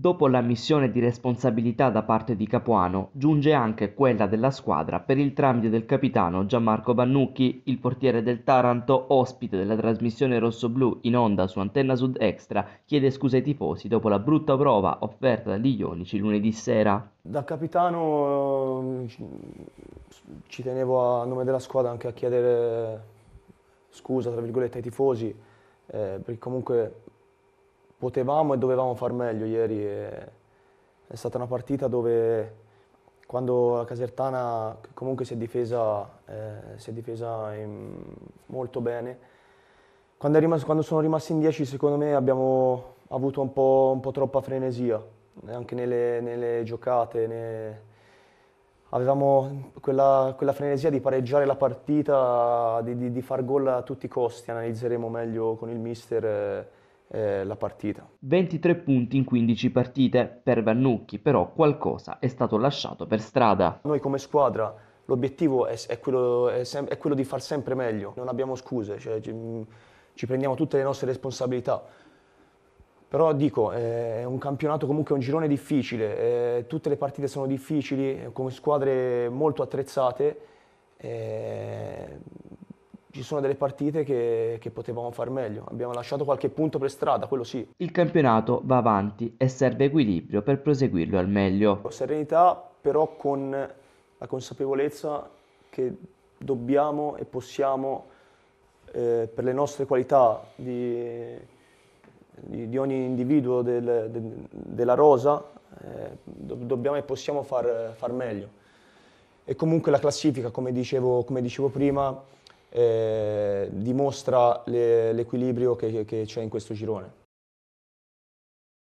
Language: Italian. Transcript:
Dopo la missione di responsabilità da parte di Capuano, giunge anche quella della squadra per il tramite del capitano Gianmarco Bannucchi, il portiere del Taranto, ospite della trasmissione rossoblù in onda su Antenna Sud Extra, chiede scusa ai tifosi dopo la brutta prova offerta dagli Ionici lunedì sera. Da capitano ehm, ci tenevo a nome della squadra anche a chiedere scusa tra virgolette ai tifosi, eh, perché comunque potevamo e dovevamo far meglio ieri. è stata una partita dove quando la Casertana comunque si è difesa, eh, si è difesa in, molto bene, quando, rimasto, quando, sono rimasti in 10 secondo me abbiamo avuto un po', un po troppa frenesia, eh, anche nelle, nelle giocate. Ne... Avevamo quella, quella, frenesia di pareggiare la partita, di, di, di far gol a tutti i costi, analizzeremo meglio con il mister. Eh, eh, la partita. 23 punti in 15 partite per Vannucchi, però qualcosa è stato lasciato per strada. Noi come squadra l'obiettivo è, è, quello, è, sem- è quello, di far sempre meglio, non abbiamo scuse, cioè, ci, ci prendiamo tutte le nostre responsabilità però dico, è un campionato comunque, un girone difficile, tutte le partite sono difficili, come squadre molto attrezzate, ci sono delle partite che, che potevamo far meglio. Abbiamo lasciato qualche punto per strada, quello sì. Il campionato va avanti e serve equilibrio per proseguirlo al meglio. Serenità però con la consapevolezza che dobbiamo e possiamo, eh, per le nostre qualità di, di, di ogni individuo del, de, della rosa, eh, dobbiamo e possiamo far, far meglio. E comunque la classifica, come dicevo, come dicevo prima, eh, dimostra le, l'equilibrio che, che c'è in questo girone.